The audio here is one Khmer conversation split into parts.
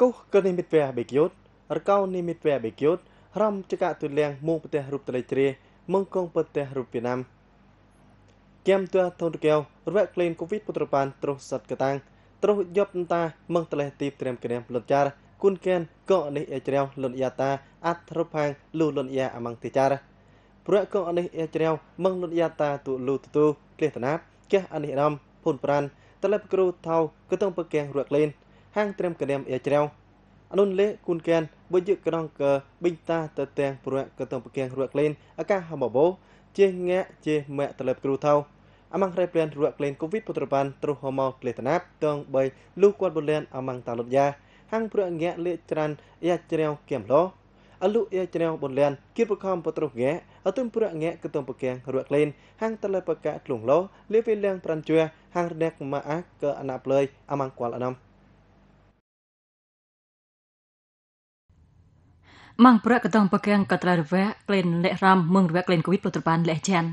កុះកនិមិត្តព្រះបេកយុទ្ធរកោនិមិត្តព្រះបេកយុទ្ធរំចកទុលៀងមួងប្រទេសរូបតលិជ្រាមងកងប្រទេសរូបវៀតណាមគៀមទើធនតកែវរវៈក្លែងកូវីដពុត្របានត្រុសសតកតាំងត្រុសយប់តាមងតលេះទីព្រមគ្នាលុតចារគុនកានកអនេះអេជ្រាវលុនយ៉ាតាអត្ថរផាងលូលុនយ៉ាអមងទីចារព្រកកអនេះអេជ្រាវមងលុនយ៉ាតាទូលូទូទូក្លេសតណាបកះអនេះរំភុនប្រាន តលេបគ្រូថៅក៏ຕ້ອງប្រកែងរវៈក្លែងហាងត្រឹមក្រាមអ៊ីច្រាវអនុនលេគូនកានបុយក្រងកបិញតាទៅទាំងប្រកកតំបកៀងរួក្លេនអាកាហមបោជាងាក់ជាមាក់តលឹបគ្រូថោអាម៉ាំងក្រៃព្រានរួក្លេនកូវីដពត្របានត្រុសហមោក្លេតណាប់តង3លុះគាត់បលែនអាម៉ាំងតាលុបយ៉ាហាងប្រងាក់លេច្រានអ៊ីច្រាវគៀមឡោអលុអ៊ីច្រាវបលែនគៀបប្រខំបត្រុងាក់អតុនប្រងាក់កតំបកៀងរួក្លេនហាងតលឹបកៈក្លងឡោលេវេលៀងប្រាន់ជឿហាងរណេកម៉ាអាកអណាប់លើយអាម៉ាំងគាល់អណាំម៉ងប្រកតងបកាំងកត្រារវៈក្លែនលេះរាមមឹងរវៈក្លែនគវិតប្រត្របានលេះចាន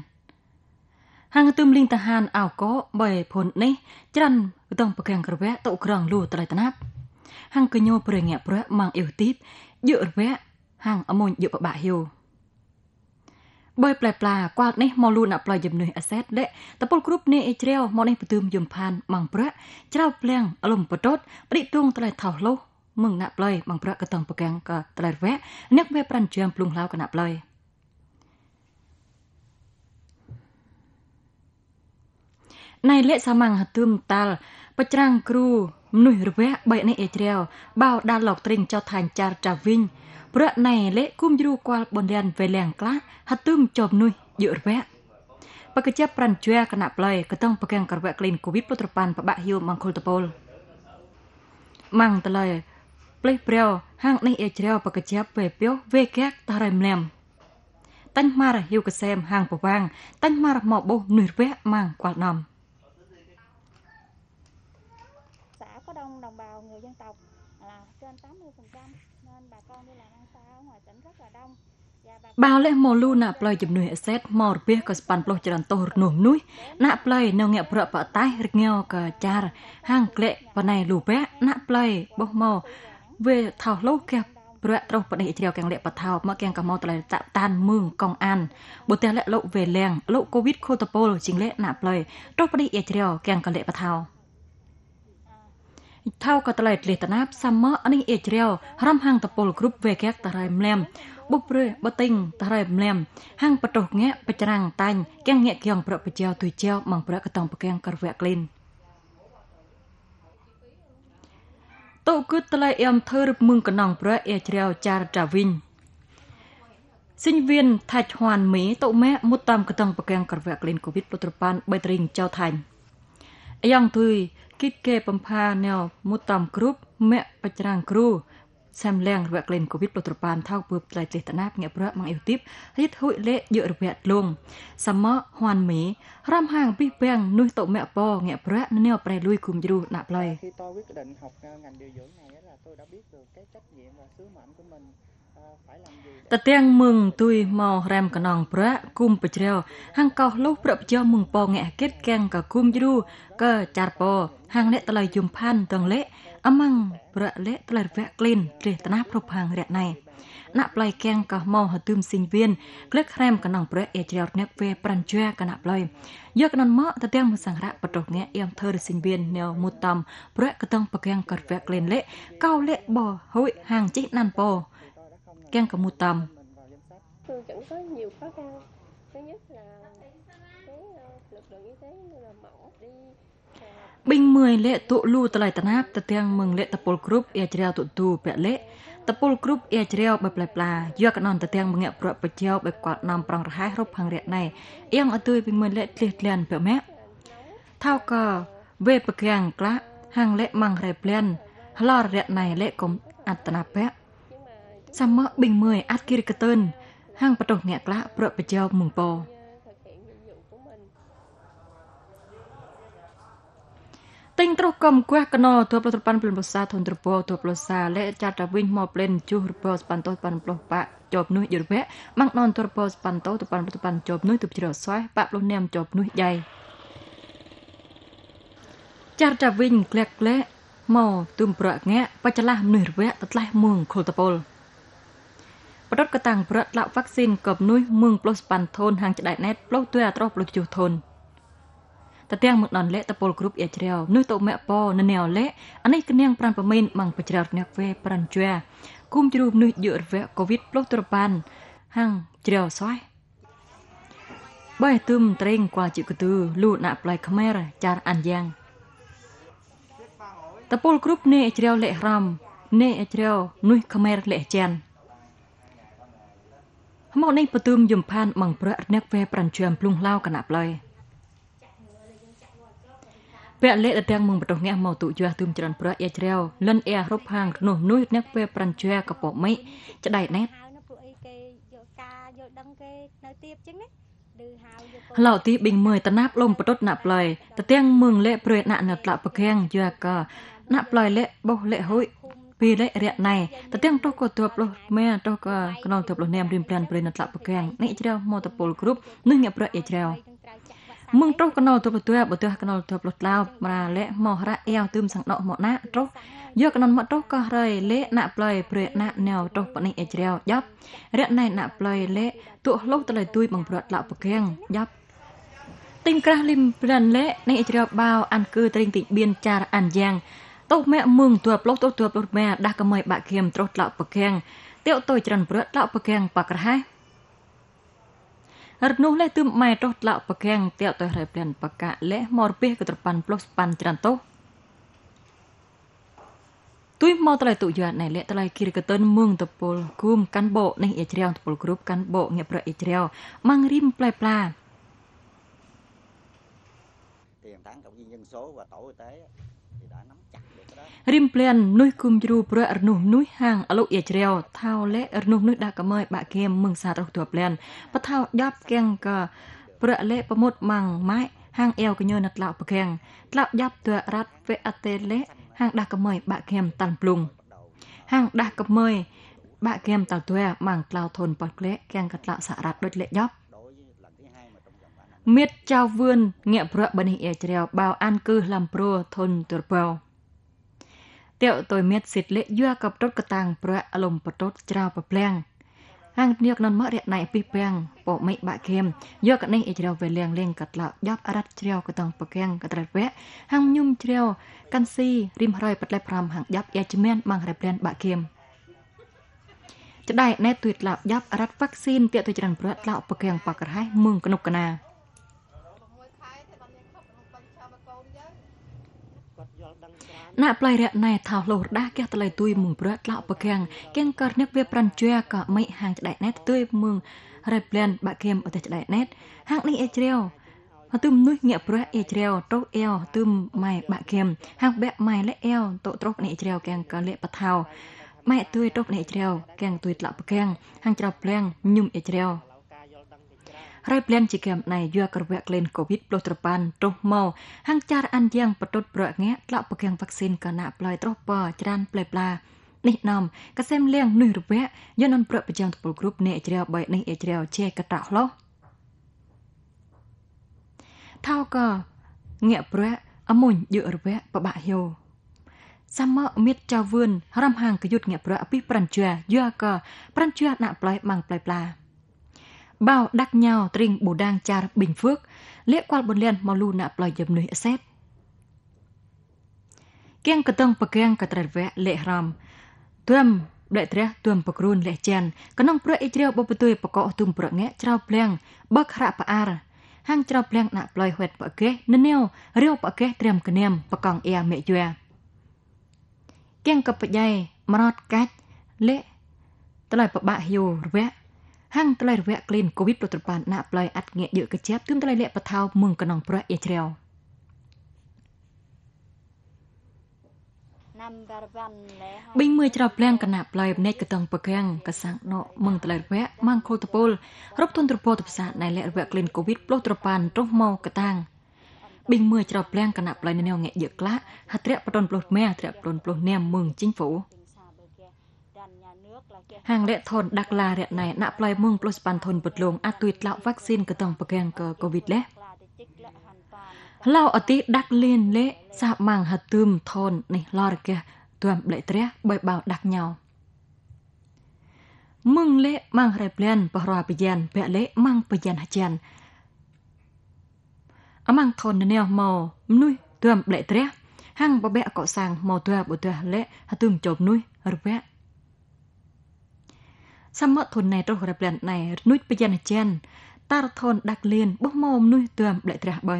ហាងទុំលីងតាហានអោកោបីភុននេះច្រាន់កតងបកាំងក្រវៈតុក្រងលូត្រៃតណាប់ហាងកញោប្រងាប្រម៉ងអ៊ីវទីបយុរវៈហាងអមុញយុបបាហយូបើប្លែប្លាគាល់នេះមកលូនអប្លាយយំនេះអសែតដេតពលគ្រប់នេះអ៊ីជ្រាវមកនេះបទុមយំផានម៉ងប្រច្រៅផ្លៀងអលំបតតប្រិទងត្រៃថោលុះมึงนักปลอยบังพระกระตองประกังก็ตลาดแวะนักแวะปรันเจียมปลุงเล้ากันนักปลอยในเละสมังหตุมตัลประจังครูមនុស្សរវៈបីនៃអេជ្រាវបោដាល់លោកត្រេងចោ ថាញ់ចារចាវិញព្រោះណែលេគុំយូគាល់បនលានវេលៀងក្លះហត់ទឹមចប់នុយយុរវៈបកជាប្រាន់ជឿគណៈប្លែកតងប្រកាំងក្រវៈក្លែងកូវីដពុត្រប៉ានបបាក់យូមង្គលតពលម៉ាំងតឡៃផ្លេះព្រាវហាងនេះអេជ្រាវបកជាពេពីវវេកាក់តរៃមលាមតាញ់ម៉ារហ៊ីវកសែមហាងប្រវាងតាញ់ម៉ារមកបុនឿរវះម៉ាងគល់ដំសាក៏ដង đồng bào người dân tộc là trên 80% nên bà con đi làm ăn xa ở ngoài tỉnh rất là đông បាវលេះម៉ូលូណាក់ផ្លូវជំនួយអេសេតមរបៀក៏ស្ប៉ាន់ផ្លោះច្រើនតោនោះនោះណាក់ផ្លូវនៅងាក់ប្រក់បតៃរងើក៏ចារហាងក្លែកបណៃលូវៈណាក់ផ្លូវបោះម៉ោវេថោលោកកែប្រៈត្រោះប្រទេសជ្រាវកាំងលៈបថោមកកាំងកមោតលតតានមឿងកងអានបុទះលៈលោកវេលៀងលោកកូវីដខូតពលជាងលៈណាប្លេត្រោះប្រទេសជ្រាវកាំងកលៈបថោថៅកតឡៃលេតណាបសមអនេះអេជ្រាវរំហាងតពលគ្រប់វេកែកតរ៉ៃម្លាមបុព្រឺបតិងតរ៉ៃម្លាមហាងបតុះងាក់បច្រាំងតាញ់កៀងងាក់គៀងប្រពជាទុយជាវម៉ងប្រកតងប្រកៀងករវៈក្លីនតុគឺត្លៃអឹមធ្វើរឹបមឹងកណងប្រអេជ្រាវចារតាវិញសិញវៀនថាច់ហួនមេតុមេមុតតាមកតឹងប្រកាំងក្រវៈក្លិនកូវីដពុត្របានបេតរីងចៅថាញ់អយ៉ាងទុយគិតគេបំផាណែវមុតតាមគ្រប់មេបច្រាំងគ្រូសាំឡាំងរវៈក្លែនកូវីដប្រត្របានថោកពើផ្លៃទេតណាបងាប្រម៉ងអ៊ីវទីបរៀតហួយលេយករវៈលងសមោហួនមីរំហាងពីពេងនុយតុមាក់ពងាប្រនៅប្រែលួយគុំជ្រូដាក់ផ្លៃតាទាំងមឹងទុយមករែមកណងប្រាក់គុំបជ្រាវហាងកោលុះប្រពជមឹងពងែកិតកាំងកគុំជ្រូកចាត់ពហាងអ្នកតឡៃយំផាន់ទាំងលេអម៉ងប្រាក់លេតឡៃវៈក្លីនព្រះតណាប្រភាងរៈណៃអ្នកប្លៃកាំងកោមោហទុំសិញវៀនក្លឹករែមកណងប្រាក់អេជ្រាវអ្នកពេលប្រាំជាកណប្លៃយកណនមកតាទាំងមសង្រៈបតុងែអៀមធើរសិញវៀននៅមុតតំប្រាក់កតងប្រកាំងកវៈក្លីនលេកោលេបហុយហាងជីណាន់ពោ càng có mua tầm. Tôi vẫn có nhiều khó khăn. Thứ nhất là lực lượng y tế là mỏng đi បិញមួយលេតុលូត្លៃតណាបតទាំងមឹងលេតពល គ្រប់អេជ្រាវទុទូពលិតពលគ្រប់អេជ្រាវបែបផ្លែផ្លាយកណនតទាំងមងប្រពជាវបែបកត់នាំប្រងរហែរូបផាំងរះណៃអៀងអទុយបិញមួយលេធ្លះធ្លានបែបម៉ែថៅកវេបកាំងក្លាហាងលេម៉ាំងរែប្លែនហឡររះណៃលេកុំអត្តនាបៈ sama bình mười át kia cơ tên hàng bắt đầu nhạc lạ bợ bà châu mừng bò tinh trúc cầm quét cano nò thuộc lột bàn bình bột xa thôn trục bò thuộc lột xa lẽ chặt ra vinh mò lên chú rụp bò span tốt bàn bọc bạ chộp nuôi dựa vẽ mắc non thuộc bò span tốt thuộc bàn bọc bàn chộp nuôi thuộc chỉ đỏ xoáy bạ lô nem chộp nuôi dày chặt ra vinh lẹt lẽ mò tùm bọ ngã và chả là nuôi vẽ tất lại muồng khổ tập បដកតាំងប្រឡាក់វ៉ាក់ស៊ីនកបនោះមឹង plus ប៉ាន់ធូនហាងច្ដែតណេតប្លុកទួយអត្រោះប្លុកជុះធូនតទាំងមកដនលេតពលគ្រប់អ៊ីជ្រាវនោះតមៈពណណែលេអានេះគនាងប្រាំប្រមេនម៉ងបច្រើអ្នកវេប្រាន់ជាគុំជ្រូបនោះយុរវៈកូវីដប្លុកត្រប៉ាន់ហាងជ្រាវសោះបើទុំត្រេងគាល់ជីកទូលូណាក់ផ្លៃខ្មែរចារអានយ៉ាងតពលគ្រប់នេះអ៊ីជ្រាវលេរំនេះអ៊ីជ្រាវនោះខ្មែរលេចាន់មកនេះបទុមយំផានបងប្រាក់អ្នកវេប្រាំជាមភ្លុងឡាវកណាប់ឡើយពេលលេតទាំងមងបតុងះមកទុយះទុំច្រើនប្រាក់អេជ្រាវលិនអេរូបហាងនោះនោះអ្នកវេប្រាំជាកពកមិនច្ដៃណែតពួកអីគេយកការយល់ដឹងគេនៅទៀតចឹងណាឡៅទីបិងមើតណាប់លំបតុតណាប់ឡៃតទាំងមឹងលេប្រេណាក់ណាត់ឡាប្រកាំងយាកណាប់ឡៃលេបោះលេហួយពីលេរៈណែតទាំងទោះក៏ទបលោះមែទោះក៏ក្នងទបលោះនាមរៀមប្រានប្រេណតលប្រកាំងនេះជ្រាវមតពលគ្រប់នឹងអ្នកប្រអេជ្រាវមឹងទោះកណោទបទើបទើកណោទបលុតឡោប្រាលេមករៈអែវទឹមសង្ដកមកណាទោះយកកណនមកទោះកោះរៃលេណាក់ប្លៃព្រេណាក់ណៅទោះបនេះអេជ្រាវយ៉ាប់រៈណៃណាក់ប្លៃលេទុះលុះតលៃទួយ បងប្រត់ឡាក់ប្រកាំងយ៉ាប់ទិញក្រាស់លឹមប្រានលេនេះអេជ្រាវបាវអានគឺត្រេងតិបៀនចារអានយ៉ាងតោម៉ែមឹងទួបលោះទួបលោះម៉ែដាស់កម៉ៃបាក់គៀមត្រុសឡោប្រកាំងទៀវតុយច្រិនប្រឹកឡោប្រកាំងបាក់រហែរនោះលេទឹមម៉ែត្រុសឡោប្រកាំងទៀវតុយរៃព្រានបកាលេមរពេះក៏ត្រប៉ាន់ផ្លុះប៉ាន់ច្រិនតុទុយមកត្រៃទុយាណៃលេត្រៃគិរកតនមឹងតពលគូមកាន់បោនេះអេជ្រាវតពលគ្រប់កាន់បោងាប្រអេជ្រាវម៉ងរីមផ្លែផ្លាទៀងតាំងកុំយីញឹងសូវតោទេរិមព្លាននោះគុំជ្រូប្ររនោះនោះហាងអលុកអ៊ីជ្រាវថាលេរនោះនោះដាក់កមើបាក់គៀមមឹងសាររបស់ទួព្លានបថាយ៉ាប់គៀងកប្រលេប្រមុតម៉ាំងម៉ែហាងអែវកញើនៅក្លោកប្រកាំងក្លោកយ៉ាប់ទើរ៉ាត់វេអតេលេហាងដាក់កមើបាក់គៀមតាន់ភ្លុងហាងដាក់កមើបាក់គៀមតាល់ទួម៉ាំងក្លោធនប៉ះក្លេគៀងកក្លោកសារ៉ាត់ដូចលេយ៉ាប់មៀតចៅវឿនងាកប្រក់បនេះអែជ្រាវបាវអានគឺឡាំព្រួធនទរបោតើតើមៀតសិតលេយកកបតកតាំងប្រក់អលំបតតច្រាវប្រលាំងហាងនេះនំមករណៃពីពេងពោមិនបាក់ខេមយកកនេះអេជ្រាវវេលៀងលៀងកត្លោយប់រត់ជ្រាវកតងប្រកាំងកត្រាវៈហាងញុំជ្រាវកាន់ស៊ីរីមហើយបតលេ5ហាងយប់អេជមានបងរ៉ែប្លែនបាក់ខេមចដៃណែទួយឡោយប់រត់វ៉ាក់ស៊ីនទៀតទៅច្រាំងប្រត់ឡោប្រកាំងបកក្រហៃមឹងកនុកកណាណាក់ប្លៃរះណែថោលោដាកែតលៃទួយមុងប្រត់ឡោប្រកាំងគៀងកើតនេះវាប្រាន់ជឿក៏មិនហាងច្ដែកណែទួយមុងរ៉េប្លែនបាក់គៀមអត់ច្ដែកណែហាងនេះអេជ្រាវអទុំនោះញាក់ប្រះអេជ្រាវតោអែវទុំម៉ែបាក់គៀមហាងបាក់ម៉ែលេអែវតោត្រោនេះអេជ្រាវគៀងក៏លេបថោម៉ែទួយតោនេះអេជ្រាវគៀងទួយឡោប្រកាំងហាងច្រោប្លៀងញុំអេជ្រាវរៃប្លែនជាកែមណៃយករវៈក្លែនកូវីដផ្លោះត្របានទោះមកហាងចារអានយ៉ាងបតុតប្រងាក់លាក់ប្រកាំងវ៉ាក់ស៊ីនកណៈប្លោយត្រោះបច្រានប្លែប្លានេះនំកសែមលៀងនេះរវៈយនអនប្រប្រចាំតពលគ្រប់អ្នកជ្រាវបីនេះអេជ្រាវជាកតាហឡោះថោកងាក់ប្រអមុញយឺរវៈបបាក់យោសមមិត្តចៅវឿនរំហាងកយុទ្ធងាក់ប្រអពីប្រាន់ជាយកប្រាន់ជាដាក់ប្លែម៉ាំងប្លែប្លា bao đắc nhau trinh bù đang char Bình Phước, liếc qua bốn liên mà lưu nạp lời dầm núi xét. Kiêng cả tông bậc kiêng cả trật vẽ lệ rằm, tuem đại tre tuem bậc run lệ chèn, cả nông bữa ít rêu bộ bự tươi bậc cọ tuem bữa nghe trao pleng bậc hạ bà ar, hang trao pleng nạp lời huyệt bậc kế nên nêu rêu bậc kế trem cả niệm bậc còn e mẹ chùa. Kiêng cả bậc dây, mọt cách lệ តឡៃបបាក់យោរវៈហាងក្លែរវៈក្លីនកូវីដប្រត្របានណាក់ប្លាយអត់ងាកយកកជាបទឿនក្លែលាក់បថោមឹងកណងប្រះអ៊ីជ្រាវបិញមើលច្រាប់លាំងកណាប្លាយភ្នែកកតងប្រកាំងកសាំងណោមឹងក្លែរវៈម៉ាំងខូតពលរົບទុនត្រពោតភាសាណៃលាក់រវៈក្លីនកូវីដប្រត្របានរស់មកកតាំងបិញមើលច្រាប់លាំងកណាប្លាយនៅងាកយកក្លាហត្រៈបតនផ្លោះម៉ែហត្រៈបតនផ្លោះណាមឹងជីងហ្វូ Hàng lệ thôn đặc là rẹn này nạ play mông plus bàn thôn bật lùng à tuyệt lão vaccine cơ tổng bậc hàng cờ COVID lẽ. Lao ở tí đặc liên lễ xa mạng hạt tùm thôn này lo rạc kìa tuầm lệ tre bởi bảo đặc nhau. Mừng lễ mang rẹp lên bà ròa bà dàn bẹ lễ mang bà dàn hạt dàn. Ở mang thôn nèo màu nuôi tuầm lệ tre hăng bà bẹ cọ sàng màu tuà bà tuà lễ hạt tùm chộp nuôi rụp bẹ សម្មធុនណៃរហរប្លែនណៃនុយបយនចានតារធនដាក់លៀនបោះម៉មនុយទើមលេត្រះបើ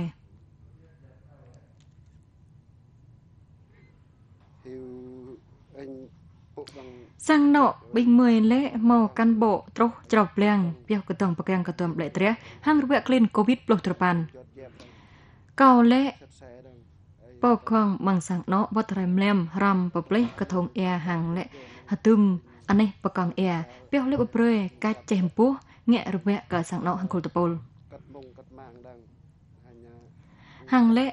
សាំងណោបិញមួយលេមកកាន់បោត្រុសច្រោប្លៀងពះកតងប្រកាំងកតមលេត្រះហាងរវៈក្លីនកូវីដផ្លុះត្រប៉ាន់កោលេបោកងម៉ងសាំងណោបតរែមលឹមរំប្រប្លេះកធងអែហាងលេហទុំអានេះបកងអែពះលិបប្រេកាច់ចេះពោះងាក់រវៈកសាំងណោះហង្គុលតពលហាងលេត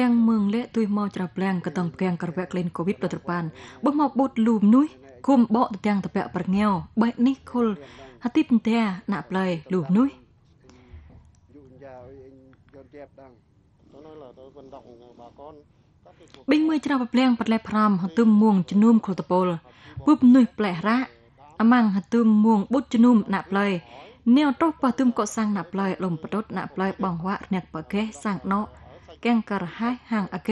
ទាំងមឿងលេទួយមកច្រប្លាំងកតងផ្ទាំងក្រវៈក្លែនកូវីដប្រត្របានបោះមកបូតលូមនោះគុំបកតទាំងតពៈប្រងាវបេះនេះខុលហតិពតែណាក់ប្លែលូមនោះយូរយ៉ាវយន់ជេបដងនោះឡើយទៅបណ្ដុកបងកូនបិញមួយច្រោបប្លៀងបលែប្រាំហទុំមួងជំនុំខុលតពលពុបនុយប្លែរ៉ាអាម៉ាំងហទុំមួងបុតជំនុំណាក់ប្លែเนี่ยตกปะตุมก็สังนับลอยลมปะดดนับลอยบองวะเนี่ยปะเกสังเนาะแกงกระหายห่างอะเก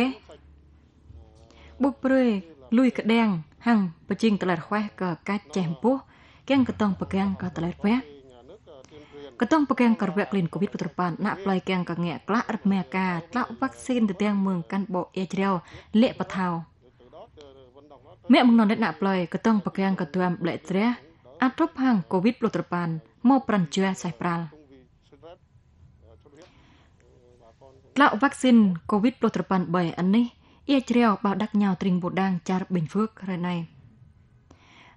บุกเปรยลุยกระแดงห่างปะจิงตลาดควายก็กัดแจมปุ๊แกงกระตองปะแกงก็ตลาดแวะកតងប្រកែងករវៈក្លិនកូវីដបត្របានណាក់ប្លៃកែងកងែក្លារឹកមេការក្លាវ៉ាក់ស៊ីនទៅទាំងមើងកាន់បោអេជ្រាវលាក់បថាវមេមងណនណាក់ប្លៃកតងប្រកែងកទួមលេត្រះអត្រុបហាងកូវីដបត្របានមកប្រាំជឿសៃប្រាល់ក្លាវ៉ាក់ស៊ីនកូវីដបត្របាន3អានេះអេជ្រាវបោដាក់ញ៉ៅទ្រីងបូដាងចារបេញវឹករណៃ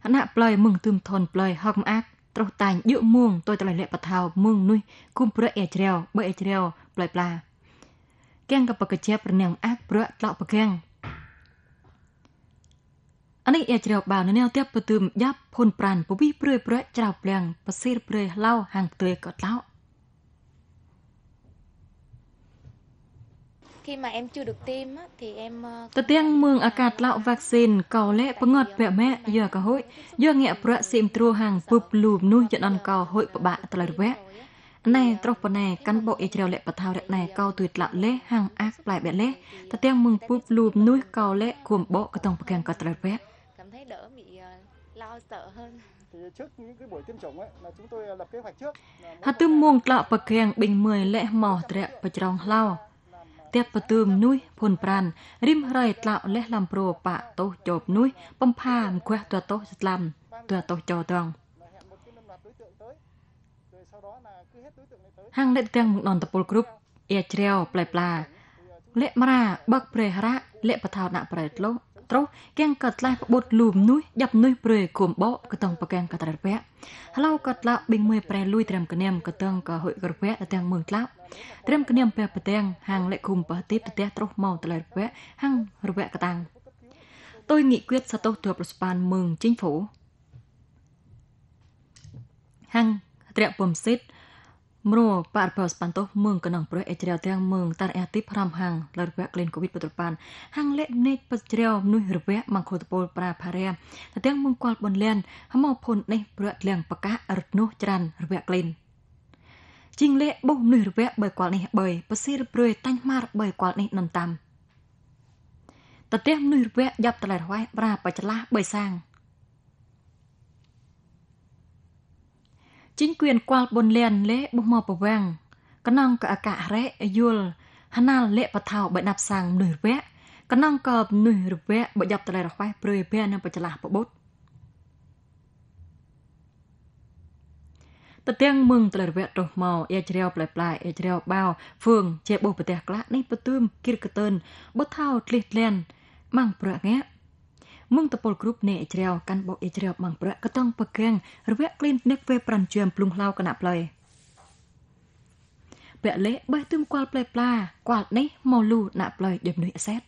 អណាក់ប្លៃមឹងទឹមធនប្លៃហកមអាក់ត្រោះតាញយកមួងតយតលលបថាមួងនោះគុំប្រអេជ្រាវបើអេជ្រាវប្លែប្លាកៀងកបកជាប្រណងអាក់ប្រក្លក់បកៀងអានេះអេជ្រាវបាននៅតែបទុមយ៉ាប់ផុនប្រានពវិព្រឺប្រច្រោប្លៀងបសៀរព្រឺឡៅហាងទឿកតឡោ khi mà em chưa được tiêm thì em Tờ tiếng mương ở cạt lạo vaccine cầu lẽ bóng ngọt vẻ mẹ giờ cả hội giờ nghe bra sim tru hàng bụp lùm nuôi nhận ăn cầu hội bà bạn tờ lại vẽ này trong bà này cán bộ ý trèo lệ bà thao đẹp này cầu tuyệt lạo lẽ hàng ác lại bẹ lẽ tờ tiếng mương bụp lùm nuôi cầu lẽ cuồng bộ cái tổng bà kèng cầu tờ lại vẽ cảm thấy đỡ bị ờ, lo sợ hơn trước những cái buổi tiêm chủng ấy là chúng tôi lập kế hoạch trước. Hà tư muông tạo bậc kèng bình 10 lệ mỏ trẻ và trọng lao. ទៀបបទុមនុយភុនប្រានរិមរៃក្លោលេះឡំប្រួបៈតោចប់នុយបំផាមកួះតតោស្លាំតតោចោត្រង់ហាងលេតទាំងមកដនតពលគ្រប់អៀជ្រាវផ្លែផ្លាលេមរាបឹកព្រះរៈលេបថោណប្រេតលោត្រោះកាំងកត់ឡាស់ប្បុតលូមនោះយ៉ាប់នោះព្រៃគុំបោកតងប្រកាំងកត្រវៈហឡៅកត់ឡាបិងមួយប្រែលួយត្រាំកណាំកតងកហុយក្រវៈទាំងមួយក្លាប់ត្រាំកណាំពេលប្រទាំងហាងលេខគុំបះទីប្រទេសត្រោះមកត្រឡវៈហាងរវៈកតាំងទុយ nghị quyết សតុះទ័ពប្រស្បានមឹងជីងហ្វូហាងត្រាក់ពំសិទ្ធមរប៉ារផសប៉ាន់តោមឹងកណងប្រេអេជ្រាវទាំងមឹងតារអតិ5ហាងលរវៈក្លេនកូវីដបត្រប៉ានហាងលេនេកបជ្រាវមនុស្សរវៈមង្ខតពលប្រាផារ៉ាទាំងមឹងគល់បនលានហមផុននេះប្រលៀងបការត់នោះច្រានរវៈក្លេនជីងលេបុះមនុស្សរវៈបើគល់នេះបើប្រសិរប្រយតាញ់ម៉ារបើគល់នេះនំតាមតតែមនុស្សរវៈយ៉ាប់តឡែរវ៉ៃប្រាបច្លាស់បើសាងជីងគៀនគាល់បុនលៀនលេបុះមកប្រវាំងកណងកអករេយល់ហណាលលេបថោបដាប់សាំងនឹងវៈកណងកបនឹងរវៈបយ៉ាប់តលែរខ្វេះព្រឿយភែនឹងបច្លាស់ប្បុតតទៀងមឹងតលែរវៈទោះមកអេជ្រាវផ្លែផ្លែអេជ្រាវបាវហ្វឿងជាបុប្រទេសក្លានេះបទុមគិរកតើនបុថោធ្លិះធ្លានម៉ាំងប្រាក់ង៉ាមឹងតពលគ្រប់នៃអជ្រាវកាន់បោកអជ្រាវបងប្រាក់ក៏ต้องប្រកាំងរវៈក្លីននឹកពេលប្រាំជាមភ្លុងឡៅកណាប់ឡើយពេលលេបេះទុំគាល់ផ្លែផ្លាគាល់នេះមកលូណាក់ផ្លៃដើមនេះអសែត